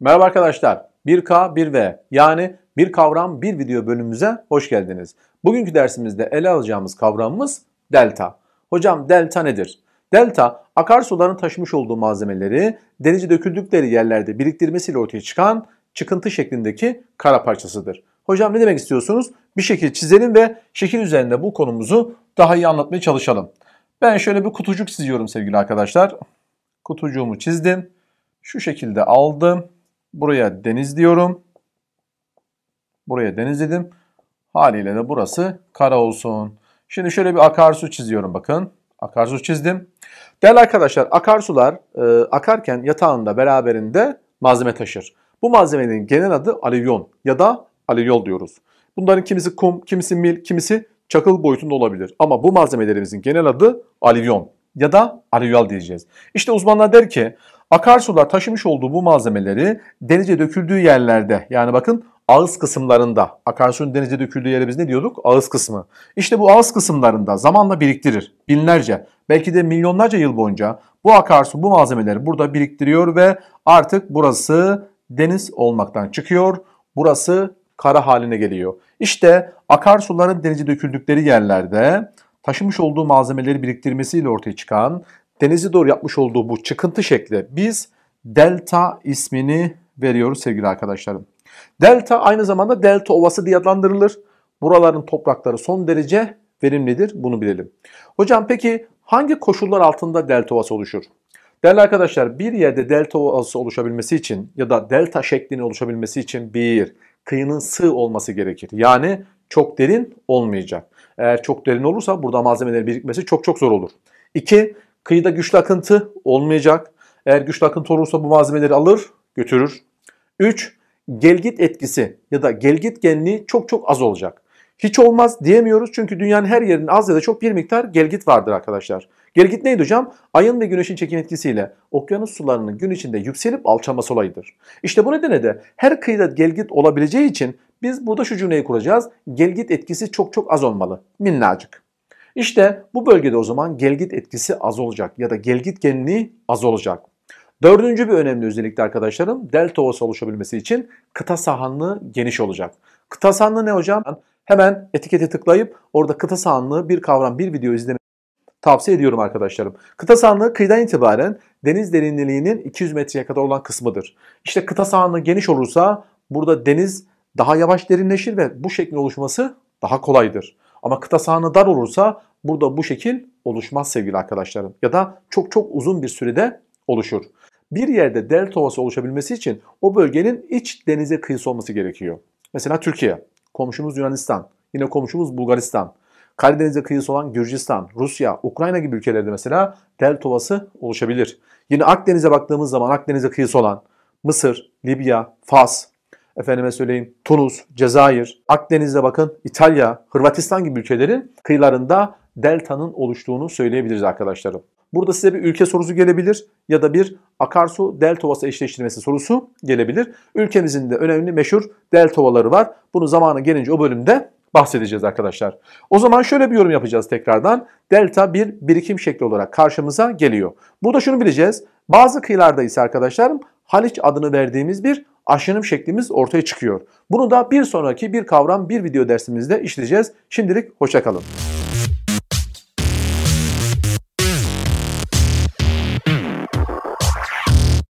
Merhaba arkadaşlar. 1K 1V yani bir kavram bir video bölümümüze hoş geldiniz. Bugünkü dersimizde ele alacağımız kavramımız delta. Hocam delta nedir? Delta akarsuların taşımış olduğu malzemeleri denize döküldükleri yerlerde biriktirmesiyle ortaya çıkan çıkıntı şeklindeki kara parçasıdır. Hocam ne demek istiyorsunuz? Bir şekil çizelim ve şekil üzerinde bu konumuzu daha iyi anlatmaya çalışalım. Ben şöyle bir kutucuk çiziyorum sevgili arkadaşlar. Kutucuğumu çizdim. Şu şekilde aldım Buraya deniz diyorum. Buraya deniz dedim. Haliyle de burası kara olsun. Şimdi şöyle bir akarsu çiziyorum bakın. Akarsu çizdim. Değerli arkadaşlar akarsular e, akarken yatağında beraberinde malzeme taşır. Bu malzemenin genel adı alüvyon ya da alüvyol diyoruz. Bunların kimisi kum, kimisi mil, kimisi çakıl boyutunda olabilir. Ama bu malzemelerimizin genel adı alüvyon ya da alüvyal diyeceğiz. İşte uzmanlar der ki Akarsular taşımış olduğu bu malzemeleri denize döküldüğü yerlerde yani bakın ağız kısımlarında akarsunun denize döküldüğü yere biz ne diyorduk? Ağız kısmı. İşte bu ağız kısımlarında zamanla biriktirir. Binlerce belki de milyonlarca yıl boyunca bu akarsu bu malzemeleri burada biriktiriyor ve artık burası deniz olmaktan çıkıyor. Burası kara haline geliyor. İşte akarsuların denize döküldükleri yerlerde taşımış olduğu malzemeleri biriktirmesiyle ortaya çıkan denize doğru yapmış olduğu bu çıkıntı şekli, biz delta ismini veriyoruz sevgili arkadaşlarım. Delta aynı zamanda delta ovası diye adlandırılır. Buraların toprakları son derece verimlidir bunu bilelim. Hocam peki hangi koşullar altında delta ovası oluşur? Değerli arkadaşlar bir yerde delta ovası oluşabilmesi için ya da delta şeklinin oluşabilmesi için bir kıyının sığ olması gerekir. Yani çok derin olmayacak. Eğer çok derin olursa burada malzemelerin birikmesi çok çok zor olur. 2. Kıyıda güçlü akıntı olmayacak. Eğer güçlü akıntı olursa bu malzemeleri alır götürür. 3. Gelgit etkisi ya da gelgit genliği çok çok az olacak. Hiç olmaz diyemiyoruz çünkü dünyanın her yerinde az ya da çok bir miktar gelgit vardır arkadaşlar. Gelgit neydi hocam? Ayın ve güneşin çekim etkisiyle okyanus sularının gün içinde yükselip alçalması olayıdır. İşte bu nedenle de her kıyıda gelgit olabileceği için biz burada şu cümleyi kuracağız. Gelgit etkisi çok çok az olmalı. Minnacık. İşte bu bölgede o zaman gelgit etkisi az olacak ya da gelgit genliği az olacak. Dördüncü bir önemli özellikte arkadaşlarım delta ovası oluşabilmesi için kıta sahanlığı geniş olacak. Kıta sahanlığı ne hocam? Hemen etiketi tıklayıp orada kıta sahanlığı bir kavram bir video izlemek tavsiye ediyorum arkadaşlarım. Kıta sahanlığı kıyıdan itibaren deniz derinliğinin 200 metreye kadar olan kısmıdır. İşte kıta sahanlığı geniş olursa burada deniz daha yavaş derinleşir ve bu şeklin oluşması daha kolaydır. Ama kıta sahanı dar olursa burada bu şekil oluşmaz sevgili arkadaşlarım. Ya da çok çok uzun bir sürede oluşur. Bir yerde delta ovası oluşabilmesi için o bölgenin iç denize kıyısı olması gerekiyor. Mesela Türkiye, komşumuz Yunanistan, yine komşumuz Bulgaristan, Karadeniz'e kıyısı olan Gürcistan, Rusya, Ukrayna gibi ülkelerde mesela delta ovası oluşabilir. Yine Akdeniz'e baktığımız zaman Akdeniz'e kıyısı olan Mısır, Libya, Fas, efendime söyleyeyim Tunus, Cezayir, Akdeniz'de bakın İtalya, Hırvatistan gibi ülkelerin kıyılarında deltanın oluştuğunu söyleyebiliriz arkadaşlarım. Burada size bir ülke sorusu gelebilir ya da bir akarsu delta deltovası eşleştirmesi sorusu gelebilir. Ülkemizin de önemli meşhur delta deltovaları var. Bunu zamanı gelince o bölümde bahsedeceğiz arkadaşlar. O zaman şöyle bir yorum yapacağız tekrardan. Delta bir birikim şekli olarak karşımıza geliyor. Burada şunu bileceğiz. Bazı kıyılarda ise arkadaşlarım Haliç adını verdiğimiz bir aşınım şeklimiz ortaya çıkıyor. Bunu da bir sonraki bir kavram bir video dersimizde işleyeceğiz. Şimdilik hoşçakalın.